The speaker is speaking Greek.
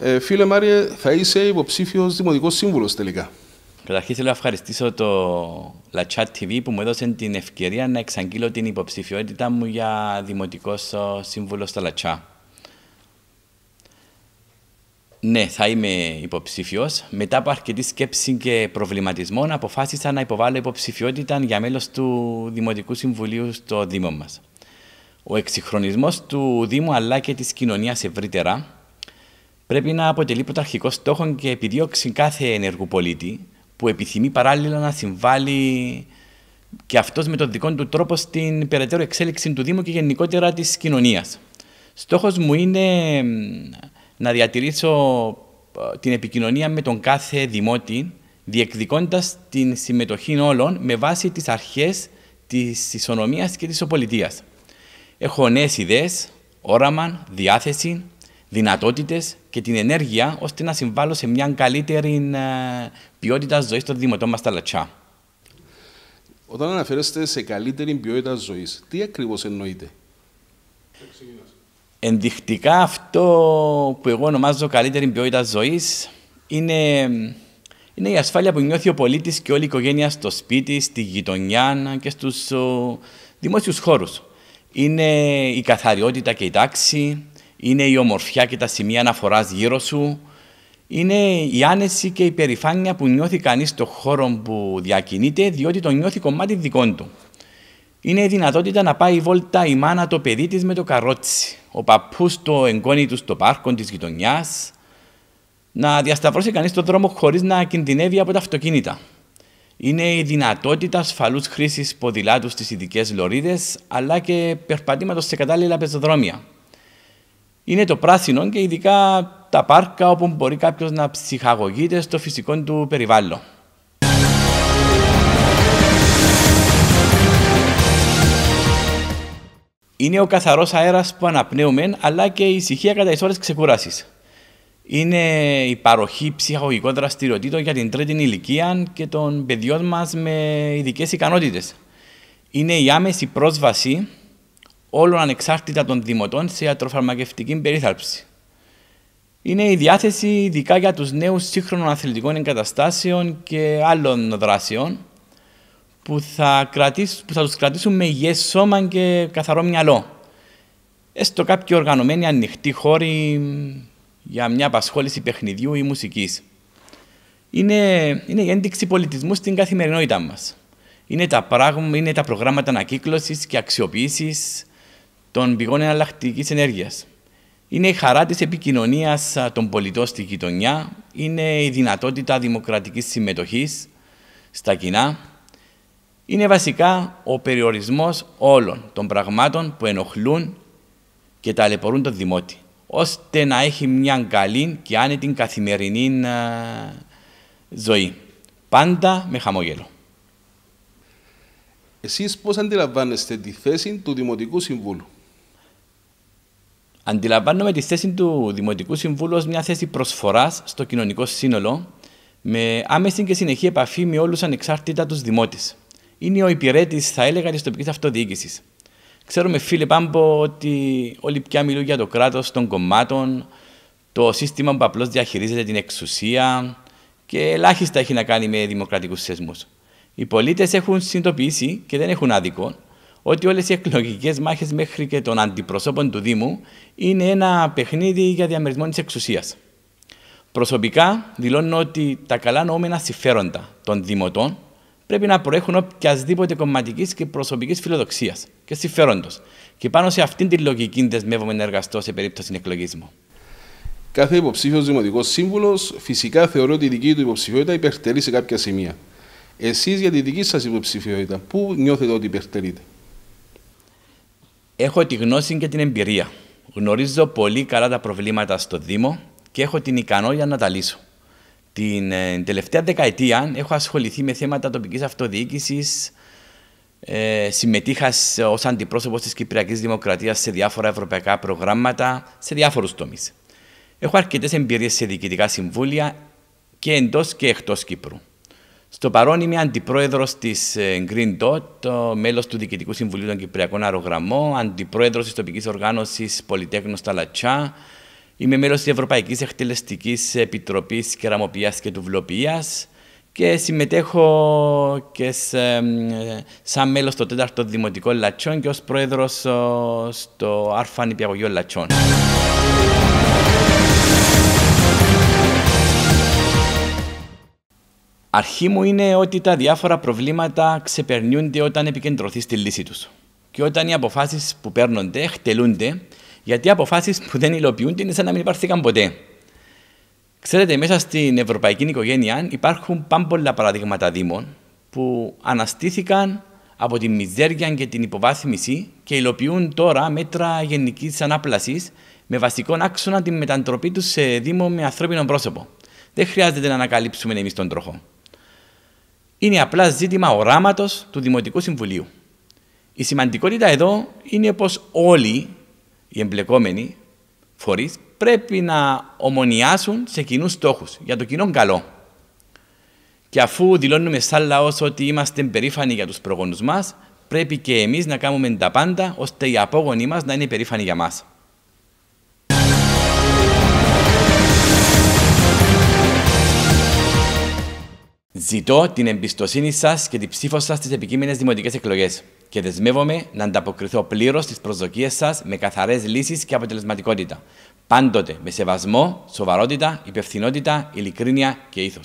Ε, φίλε Μάριε, θα είσαι υποψήφιος Δημοτικός Σύμβουλος τελικά. Καταρχήν θέλω να ευχαριστήσω το La Chat TV που μου έδωσε την ευκαιρία να εξαγγείλω την υποψηφιότητά μου για Δημοτικός ε, Σύμβουλος στο Λατσά. Ναι, θα είμαι υποψήφιος. Μετά από αρκετή σκέψη και προβληματισμό, αποφάσισα να υποβάλω υποψηφιότητα για μέλος του Δημοτικού Συμβουλίου στο Δήμο μας. Ο εξυγχρονισμός του Δήμου αλλά και της κοινωνίας ευρύτερα πρέπει να αποτελεί πρωταρχικό στόχο και επιδίωξη κάθε ενεργού πολίτη που επιθυμεί παράλληλα να συμβάλλει και αυτός με τον δικό του τρόπο στην περαιτέρω εξέλιξη του Δήμου και γενικότερα της κοινωνίας. Στόχος μου είναι να διατηρήσω ε, την επικοινωνία με τον κάθε δημότη, διεκδικώντας την συμμετοχή όλων με βάση τις αρχές της ισονομίας και της οπολιτείας. Έχω νέες ιδέες, όραμα, διάθεση, δυνατότητες και την ενέργεια ώστε να συμβάλλω σε μια καλύτερη ε, ποιότητα ζωής των δημοτών μα στα λατσιά. Όταν αναφέρεστε σε καλύτερη ποιότητα ζωής, τι ακριβώς εννοείτε. Ενδεικτικά αυτό που εγώ ονομάζω καλύτερη ποιότητα ζωής είναι, είναι η ασφάλεια που νιώθει ο πολίτης και όλη η οικογένεια στο σπίτι, στη γειτονιά και στους δημόσιους χώρους. Είναι η καθαριότητα και η τάξη, είναι η ομορφιά και τα σημεία αναφοράς γύρω σου, είναι η άνεση και η περηφάνεια που νιώθει κανείς στον χώρο που διακινείται, διότι το νιώθει κομμάτι δικό του. Είναι η δυνατότητα να πάει η βόλτα η μάνα το παιδί της με το καρότσι, ο παππούς το εγγόνι του στο πάρκο της γειτονιάς, να διασταυρώσει κανείς τον δρόμο χωρίς να κινδυνεύει από τα αυτοκίνητα. Είναι η δυνατότητα ασφαλούς χρήσης ποδηλάτου στις ειδικές λωρίδες αλλά και περπατήματος σε κατάλληλα πεζοδρόμια είναι το πράσινο και ειδικά τα πάρκα όπου μπορεί κάποιος να ψυχαγωγείται στο φυσικό του περιβάλλον. Είναι ο καθαρός αέρας που αναπνέουμε, αλλά και η ησυχία κατά τις ώρες ξεκούρασης. Είναι η παροχή ψυχαγωγικών δραστηριοτήτων για την τρίτη ηλικία και των παιδιών μας με ειδικές ικανότητες. Είναι η άμεση πρόσβαση όλων ανεξάρτητα των δημοτών σε ατροφαρμακευτική περίθαλψη. Είναι η διάθεση ειδικά για τους νέους σύγχρονων αθλητικών εγκαταστάσεων και άλλων δράσεων που θα, κρατήσουν, που θα τους κρατήσουν με υγιές σώμα και καθαρό μυαλό. Έστω κάποιοι οργανωμένοι ανοιχτοί χώροι για μια απασχόληση παιχνιδιού ή μουσικής. Είναι, είναι η ένδειξη πολιτισμού στην καθημερινότητά μας. Είναι τα, πράγμα, είναι τα προγράμματα ανακύκλωσης και αξιοποίησης, των πηγών εναλλακτικής ενέργειας. Είναι η χαρά της επικοινωνίας των πολιτών στη γειτονιά, είναι η δυνατότητα δημοκρατικής συμμετοχής στα κοινά, είναι βασικά ο περιορισμός όλων των πραγμάτων που ενοχλούν και ταλαιπωρούν τον δημότη, ώστε να έχει μια καλή και άνετη καθημερινή ζωή. Πάντα με χαμόγελο. Εσείς πώς αντιλαμβάνεστε τη θέση του Δημοτικού Συμβούλου. Αντιλαμβάνομαι τη θέση του Δημοτικού Συμβούλου ως μια θέση προσφοράς στο κοινωνικό σύνολο με άμεση και συνεχή επαφή με όλους ανεξάρτητα τους δημότες. Είναι ο υπηρέτης, θα έλεγα, της τοπικής αυτοδιοίκησης. Ξέρουμε, φίλε Πάμπο, ότι όλοι πια μιλούν για το κράτος των κομμάτων, το σύστημα που απλώς διαχειρίζεται την εξουσία και ελάχιστα έχει να κάνει με δημοκρατικούς θεσμού. Οι πολίτες έχουν συνειδητοποιήσει και δεν έχουν άδικο ότι όλες οι εκλογικές μάχες μέχρι και των αντιπροσώπων του Δήμου είναι ένα παιχνίδι για διαμερισμό της εξουσίας. Προσωπικά δηλώνω ότι τα καλά νοούμενα συμφέροντα των δημοτών πρέπει να προέχουν οποιασδήποτε κομματικής και προσωπικής φιλοδοξίας και συμφέροντος. Και πάνω σε αυτήν την λογική δεσμεύομαι να εργαστώ σε περίπτωση εκλογισμού. Κάθε υποψήφιος δημοτικός σύμβουλος φυσικά θεωρεί ότι η δική του υποψηφιότητα υπερτερεί σε κάποια σημεία. Εσείς για τη δική σας υποψηφιότητα, πού νιώθετε ότι υπερτερείτε. Έχω τη γνώση και την εμπειρία. Γνωρίζω πολύ καλά τα προβλήματα στο Δήμο και έχω την ικανότητα να τα λύσω. Την ε, τελευταία δεκαετία έχω ασχοληθεί με θέματα τοπικής αυτοδιοίκησης. Ε, συμμετείχα ως αντιπρόσωπος της Κυπριακής Δημοκρατίας σε διάφορα ευρωπαϊκά προγράμματα, σε διάφορους τομείς. Έχω αρκετές εμπειρίες σε διοικητικά συμβούλια και εντός και εκτός Κύπρου. Στο παρόν είμαι αντιπρόεδρος της ε, Green Dot, μέλος του Διοικητικού Συμβουλίου των Κυπριακών Αερογραμμών, αντιπρόεδρος της τοπικής οργάνωσης Πολυτέχνος Ταλατσά. Είμαι μέλος της Ευρωπαϊκής Εκτελεστικής Επιτροπής Κεραμοποιία και Τουβλοποιίας και συμμετέχω και ε, σαν μέλος στο 4ο Δημοτικό Λατσόν και ως πρόεδρος στο Άρφα Νηπιαγωγείο Αρχή μου είναι ότι τα διάφορα προβλήματα ξεπερνιούνται όταν επικεντρωθείς στη λύση τους. Και όταν οι αποφάσεις που παίρνονται χτελούνται γιατί οι αποφάσεις που δεν υλοποιούνται είναι σαν να μην υπάρθηκαν ποτέ. Ξέρετε, μέσα στην ευρωπαϊκή οικογένεια υπάρχουν πάμπολα παραδείγματα δήμων που αναστήθηκαν από τη μιζέρια και την υποβάθμιση και υλοποιούν τώρα μέτρα γενικής ανάπλασης με βασικό άξονα τη μετατροπή τους σε δήμο με ανθρώπινο πρόσωπο. Δεν χρειάζεται να ανακαλύψουμε εμείς τον τροχό είναι απλά ζήτημα οράματος του Δημοτικού Συμβουλίου. Η σημαντικότητα εδώ είναι πως όλοι οι εμπλεκόμενοι φορείς πρέπει να ομονιάσουν σε κοινούς στόχους για το κοινό καλό. Και αφού δηλώνουμε σαν λαός ότι είμαστε περήφανοι για τους προγόνους μας, πρέπει και εμείς να κάνουμε τα πάντα ώστε οι απόγονοι μας να είναι περήφανοι για μας. Ζητώ την εμπιστοσύνη σας και την ψήφο σας στις επικείμενες δημοτικές εκλογές και δεσμεύομαι να ανταποκριθώ πλήρως στις προσδοκίες σας με καθαρές λύσεις και αποτελεσματικότητα. Πάντοτε με σεβασμό, σοβαρότητα, υπευθυνότητα, ειλικρίνεια και ήθος.